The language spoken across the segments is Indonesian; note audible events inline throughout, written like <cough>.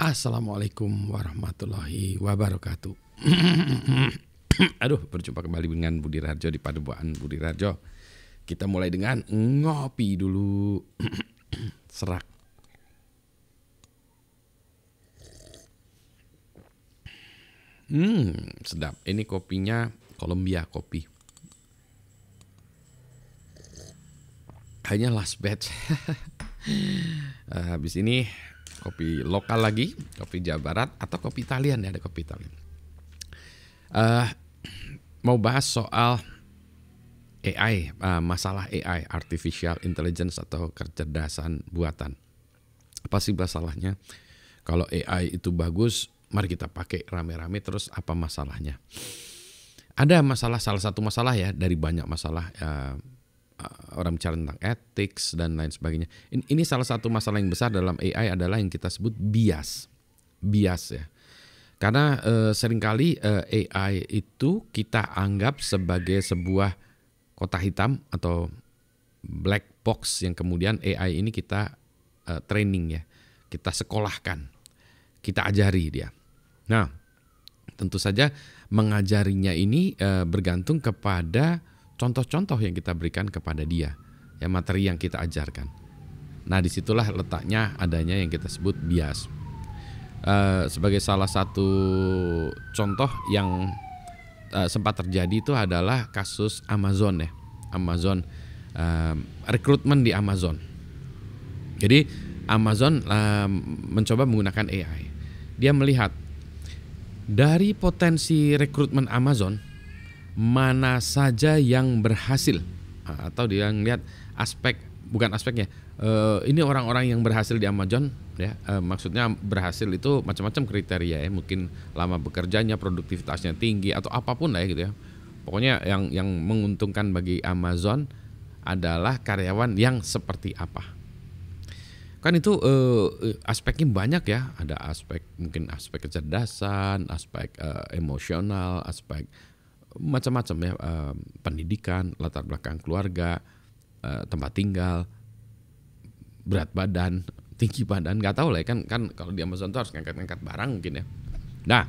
Assalamualaikum warahmatullahi wabarakatuh. <clears throat> Aduh, berjumpa kembali dengan Budi Rajo, di Padubuan, Budi Rajo. Kita mulai dengan ngopi dulu. <clears throat> Serak. Hmm, sedap. Ini kopinya Columbia kopi. Hanya last batch. <laughs> Eh, habis ini kopi lokal lagi, kopi Jawa Barat atau kopi Italian ya ada kopi Italian. Uh, mau bahas soal AI, uh, eh, masalah AI, artificial intelligence atau kecerdasan buatan. Apa sih masalahnya? Kalau AI itu bagus, mari kita pakai rame-rame terus apa masalahnya? Ada masalah salah satu masalah ya dari banyak masalah uh, Eh, orang bicara tentang etik dan lain sebagainya. Ini, ini salah satu masalah yang besar dalam AI adalah yang kita sebut bias, bias ya. Karena uh, seringkali uh, eh, AI itu kita anggap sebagai sebuah kotak hitam atau black box yang kemudian AI ini kita uh, training ya, kita sekolahkan, kita ajari dia. Nah, tentu saja mengajarinya ini uh, bergantung kepada contoh-contoh yang kita berikan kepada dia, ya materi yang kita ajarkan. Nah, disitulah letaknya adanya yang kita sebut bias. Uh, sebagai salah satu contoh yang uh, sempat terjadi itu adalah kasus Amazon ya, Amazon uh, rekrutmen di Amazon. Jadi Amazon uh, mencoba menggunakan AI. Dia melihat dari potensi rekrutmen Amazon mana saja yang berhasil ah, atau dia melihat aspek bukan aspeknya eh, ini orang-orang yang berhasil di Amazon ya eh, maksudnya berhasil itu macam-macam kriteria ya mungkin lama bekerjanya produktivitasnya tinggi atau apapun lah ya gitu ya pokoknya yang yang menguntungkan bagi Amazon adalah karyawan yang seperti apa kan itu eh, aspeknya banyak ya ada aspek mungkin aspek kecerdasan aspek eh, emosional aspek macam-macam ya eh, pendidikan, latar belakang keluarga, eh, tempat tinggal, berat badan, <laughs> tinggi badan, nggak tahu lah ya kan kan kalau di Amazon tuh harus ngangkat-ngangkat barang mungkin ya. Nah,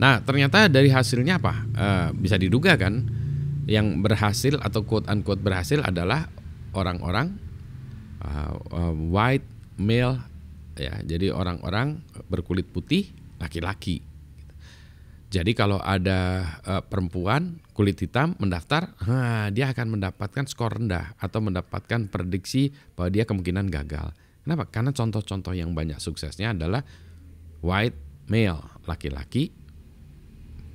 nah ternyata dari hasilnya apa? Eh, bisa diduga kan yang berhasil atau quote unquote berhasil adalah orang-orang white male ya jadi orang-orang berkulit putih laki-laki jadi kalau ada e, perempuan kulit hitam mendaftar, ha, ah, dia akan mendapatkan skor rendah atau mendapatkan prediksi bahwa dia kemungkinan gagal. Kenapa? Karena contoh-contoh yang banyak suksesnya adalah white male, laki-laki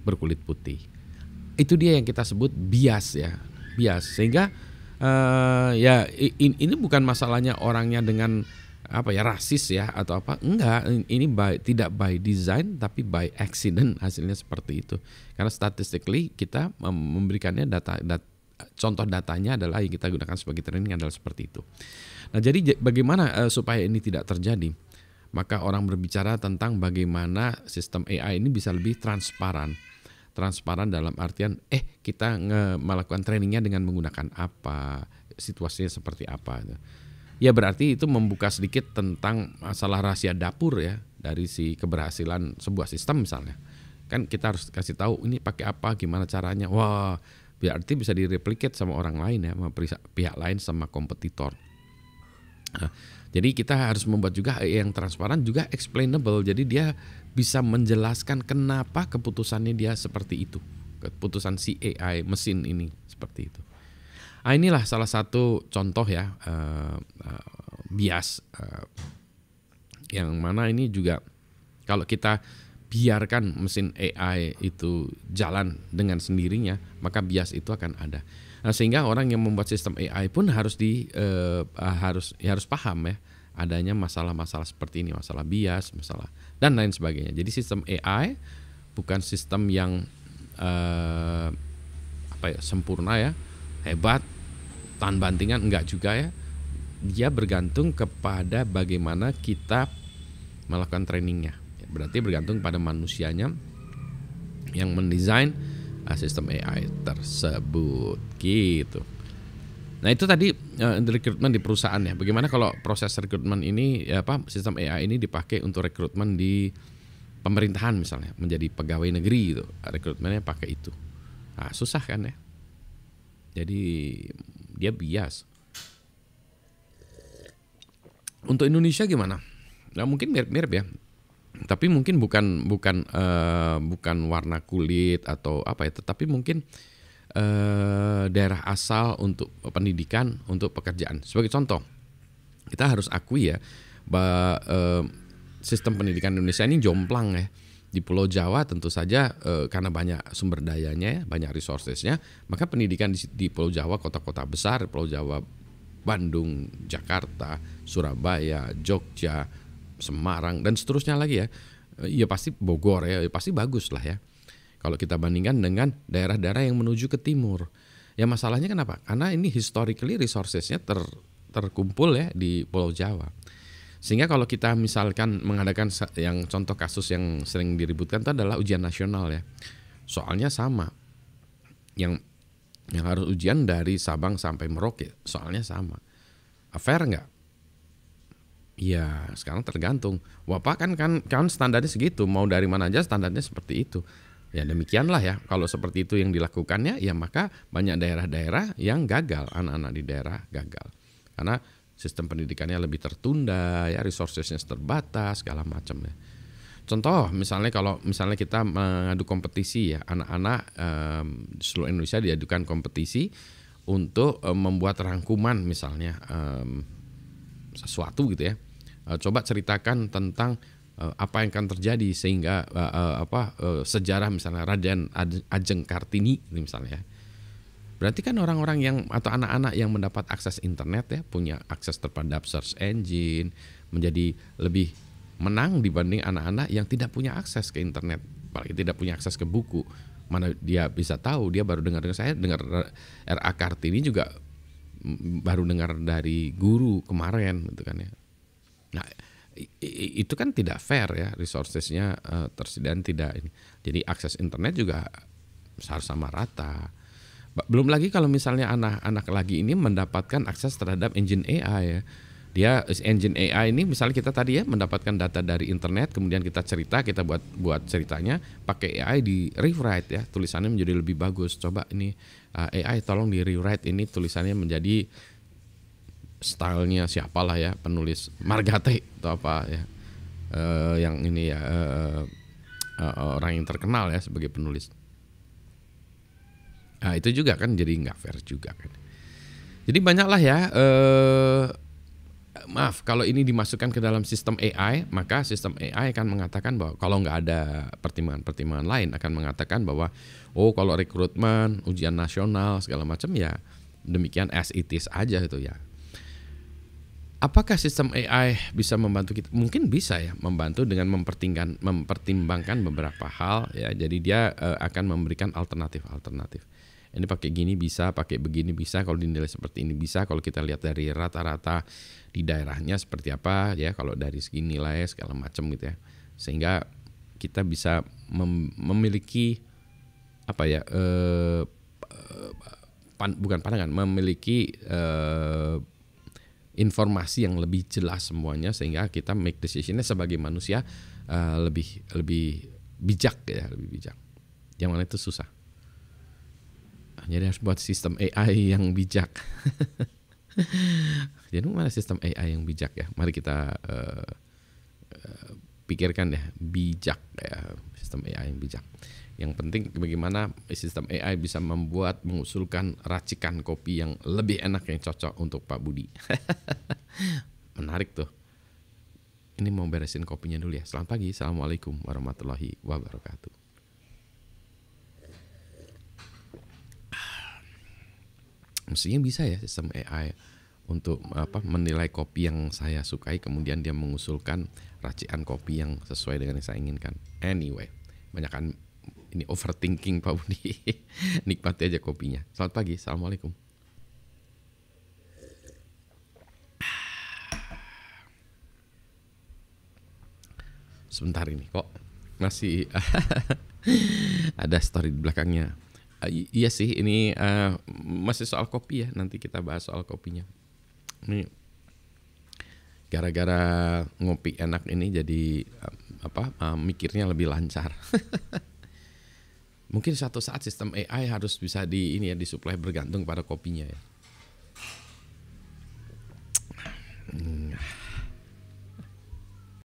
berkulit putih. Itu dia yang kita sebut bias ya, bias. Sehingga e, ya in, ini bukan masalahnya orangnya dengan apa ya rasis ya atau apa enggak ini by, tidak by design tapi by accident hasilnya seperti itu karena statistically kita memberikannya data, data contoh datanya adalah yang kita gunakan sebagai training adalah seperti itu nah jadi bagaimana uh, supaya ini tidak terjadi maka orang berbicara tentang bagaimana sistem AI ini bisa lebih transparan transparan dalam artian eh kita melakukan trainingnya dengan menggunakan apa situasinya seperti apa Ya berarti itu membuka sedikit tentang masalah rahasia dapur ya dari si keberhasilan sebuah sistem misalnya. Kan kita harus kasih tahu ini pakai apa, gimana caranya. Wah, berarti bisa direplikat sama orang lain ya, sama pihak lain sama kompetitor. Nah, jadi kita harus membuat juga eh, yang transparan juga explainable. Jadi dia bisa menjelaskan kenapa keputusannya dia seperti itu. Keputusan si AI mesin ini seperti itu. Nah, inilah salah satu contoh ya uh, uh, bias uh, yang mana ini juga kalau kita biarkan mesin AI itu jalan dengan sendirinya, maka bias itu akan ada. Nah, sehingga orang yang membuat sistem AI pun harus di uh, harus ya harus paham ya adanya masalah-masalah seperti ini, masalah bias, masalah dan lain sebagainya. Jadi sistem AI bukan sistem yang uh, apa ya sempurna ya, hebat tahan bantingan enggak juga ya dia bergantung kepada bagaimana kita melakukan trainingnya berarti bergantung pada manusianya yang mendesain ah, sistem AI tersebut gitu Nah itu tadi uh, rekrutmen di perusahaan ya. Bagaimana kalau proses rekrutmen ini ya apa sistem AI ini dipakai untuk rekrutmen di pemerintahan misalnya menjadi pegawai negeri itu rekrutmennya pakai itu. Nah, susah kan ya. Jadi dia bias. Untuk Indonesia gimana? Nah mungkin mirip-mirip ya. Tapi mungkin bukan bukan uh, bukan warna kulit atau apa ya, tetapi mungkin uh, daerah asal untuk pendidikan, untuk pekerjaan. Sebagai contoh, kita harus akui ya, bah, eh, uh, sistem pendidikan Indonesia ini jomplang ya di Pulau Jawa tentu saja e, karena banyak sumber dayanya, ya, banyak resourcesnya, maka pendidikan di, di Pulau Jawa kota-kota besar, Pulau Jawa Bandung, Jakarta, Surabaya, Jogja, Semarang dan seterusnya lagi ya. Eh, ya pasti Bogor ya, ya pasti bagus lah ya. Kalau kita bandingkan dengan daerah-daerah yang menuju ke timur. Ya masalahnya kenapa? Karena ini historically resourcesnya ter, terkumpul ya di Pulau Jawa. Sehingga kalau kita misalkan mengadakan yang contoh kasus yang sering diributkan itu adalah ujian nasional ya. Soalnya sama. Yang yang harus ujian dari Sabang sampai Merauke, soalnya sama. Fair nggak? Ya sekarang tergantung. Bapak kan kan kan standarnya segitu, mau dari mana aja standarnya seperti itu. Ya demikianlah ya. Kalau seperti itu yang dilakukannya, ya maka banyak daerah-daerah yang gagal, anak-anak di daerah gagal. Karena sistem pendidikannya lebih tertunda, ya resourcesnya terbatas, segala macam ya Contoh, misalnya kalau misalnya kita mengadu kompetisi ya, anak-anak um, seluruh Indonesia diadukan kompetisi untuk um, membuat rangkuman misalnya um, sesuatu gitu ya. Uh, coba ceritakan tentang eh, apa yang akan terjadi sehingga uh, apa uh, sejarah misalnya Raden Ajeng Kartini misalnya. Ya. Berarti kan orang-orang yang atau anak-anak yang mendapat akses internet ya punya akses terhadap search engine menjadi lebih menang dibanding anak-anak yang tidak punya akses ke internet, apalagi tidak punya akses ke buku. Mana dia bisa tahu? Dia baru dengar dengan saya dengar RA Kartini juga baru dengar dari guru kemarin gitu kan ya. Nah, itu kan tidak fair ya resourcesnya uh, tersedia tidak jadi akses internet juga harus sama rata belum lagi kalau misalnya anak-anak lagi ini mendapatkan akses terhadap engine AI ya. Dia engine AI ini misalnya kita tadi ya mendapatkan data dari internet kemudian kita cerita kita buat buat ceritanya pakai AI di rewrite ya tulisannya menjadi lebih bagus. Coba ini uh, AI tolong di rewrite ini tulisannya menjadi stylenya siapalah ya penulis Margate atau apa ya uh, yang ini ya uh, uh, orang yang terkenal ya sebagai penulis Nah, itu juga kan jadi nggak fair juga kan. Jadi banyaklah ya eh maaf kalau ini dimasukkan ke dalam sistem AI maka sistem AI akan mengatakan bahwa kalau nggak ada pertimbangan-pertimbangan lain akan mengatakan bahwa oh kalau rekrutmen ujian nasional segala macam ya demikian as it is aja itu ya apakah sistem AI bisa membantu kita? Mungkin bisa ya, membantu dengan mempertimbangkan mempertimbangkan beberapa hal ya. Jadi dia uh, akan memberikan alternatif-alternatif. Ini pakai gini bisa, pakai begini bisa, kalau dinilai seperti ini bisa, kalau kita lihat dari rata-rata di daerahnya seperti apa ya, kalau dari segi nilai segala macam gitu ya. Sehingga kita bisa mem memiliki apa ya Uh, pan bukan pandangan, memiliki uh, informasi yang lebih jelas semuanya sehingga kita make decisionnya sebagai manusia uh, lebih lebih bijak ya lebih bijak yang mana itu susah jadi harus buat sistem AI yang bijak <laughs> jadi mana sistem AI yang bijak ya mari kita uh, pikirkan ya bijak ya sistem AI yang bijak. Yang penting bagaimana sistem AI bisa membuat mengusulkan racikan kopi yang lebih enak yang cocok untuk Pak Budi. <laughs> Menarik tuh. Ini mau beresin kopinya dulu ya. Selamat pagi. Assalamualaikum warahmatullahi wabarakatuh. Mestinya bisa ya sistem AI untuk apa menilai kopi yang saya sukai kemudian dia mengusulkan racikan kopi yang sesuai dengan yang saya inginkan anyway banyakkan ini overthinking Pak Budi <laughs> nikmati aja kopinya selamat pagi assalamualaikum sebentar ini kok masih <laughs> ada story di belakangnya uh, iya sih ini uh, masih soal kopi ya nanti kita bahas soal kopinya ini gara-gara ngopi enak ini jadi apa uh, mikirnya lebih lancar. <laughs> Mungkin suatu saat sistem AI harus bisa di ini ya disuplai bergantung pada kopinya ya.